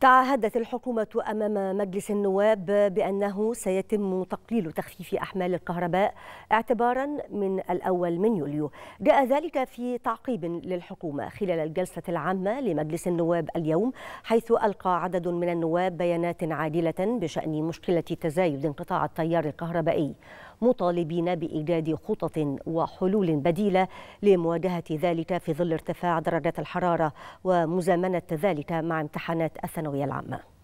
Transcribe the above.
تعهدت الحكومة أمام مجلس النواب بأنه سيتم تقليل تخفيف أحمال الكهرباء اعتبارا من الأول من يوليو جاء ذلك في تعقيب للحكومة خلال الجلسة العامة لمجلس النواب اليوم حيث ألقى عدد من النواب بيانات عادلة بشأن مشكلة تزايد انقطاع التيار الكهربائي مطالبين بإيجاد خطط وحلول بديلة لمواجهة ذلك في ظل ارتفاع درجات الحرارة ومزامنة ذلك مع امتحانات الثانوية العامة